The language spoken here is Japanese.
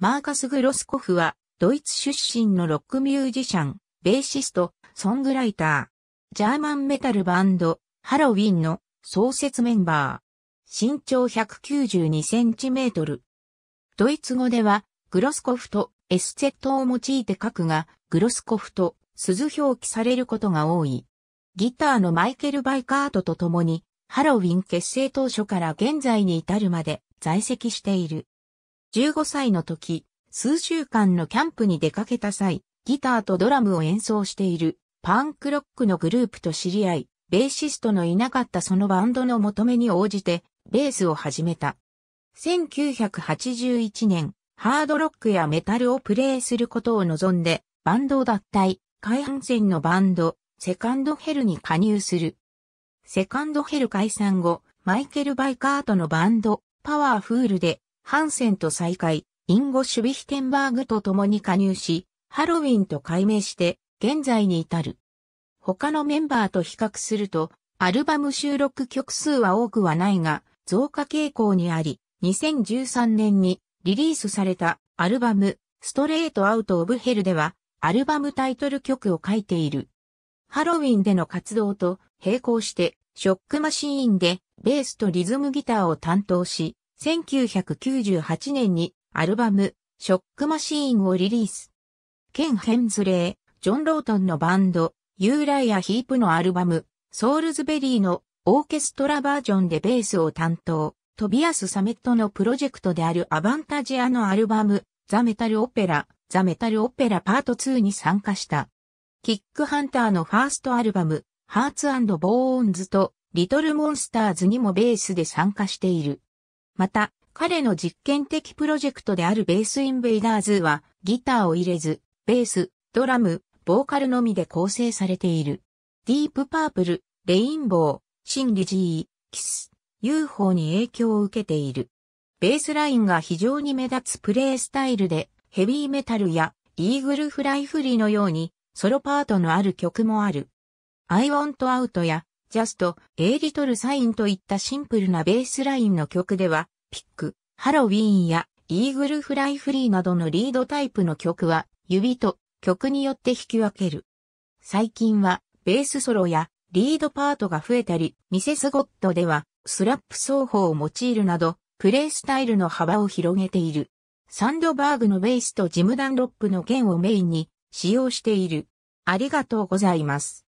マーカス・グロスコフは、ドイツ出身のロックミュージシャン、ベーシスト、ソングライター、ジャーマンメタルバンド、ハロウィンの創設メンバー。身長192センチメートル。ドイツ語では、グロスコフとエスチェットを用いて書くが、グロスコフと鈴表記されることが多い。ギターのマイケル・バイカートと共に、ハロウィン結成当初から現在に至るまで在籍している。15歳の時、数週間のキャンプに出かけた際、ギターとドラムを演奏しているパンクロックのグループと知り合い、ベーシストのいなかったそのバンドの求めに応じてベースを始めた。1981年、ハードロックやメタルをプレイすることを望んで、バンドを脱退、海岸線のバンド、セカンドヘルに加入する。セカンドヘル解散後、マイケル・バイカートのバンド、パワーフールでハンセンと再会、インゴ・シュビヒテンバーグと共に加入し、ハロウィンと改名して、現在に至る。他のメンバーと比較すると、アルバム収録曲数は多くはないが、増加傾向にあり、2013年にリリースされたアルバム、ストレートアウトオブヘルでは、アルバムタイトル曲を書いている。ハロウィンでの活動と並行して、ショックマシーンでベースとリズムギターを担当し、1998年にアルバム、ショックマシーンをリリース。ケン・ヘンズレー、ジョン・ロートンのバンド、ユーライア・ヒープのアルバム、ソウルズベリーのオーケストラバージョンでベースを担当、トビアス・サメットのプロジェクトであるアバンタジアのアルバム、ザ・メタル・オペラ、ザ・メタル・オペラパート2に参加した。キックハンターのファーストアルバム、ハーツボーンズと、リトル・モンスターズにもベースで参加している。また、彼の実験的プロジェクトであるベースインベイダーズは、ギターを入れず、ベース、ドラム、ボーカルのみで構成されている。ディープパープル、レインボー、シンリジー、キス、UFO に影響を受けている。ベースラインが非常に目立つプレイスタイルで、ヘビーメタルやイーグルフライフリーのように、ソロパートのある曲もある。I want out やジャスト、a イリトルサインといったシンプルなベースラインの曲では、ピック、ハロウィーンやイーグルフライフリーなどのリードタイプの曲は、指と曲によって引き分ける。最近は、ベースソロやリードパートが増えたり、ミセスゴッドでは、スラップ奏法を用いるなど、プレイスタイルの幅を広げている。サンドバーグのベースとジムダンロップの弦をメインに使用している。ありがとうございます。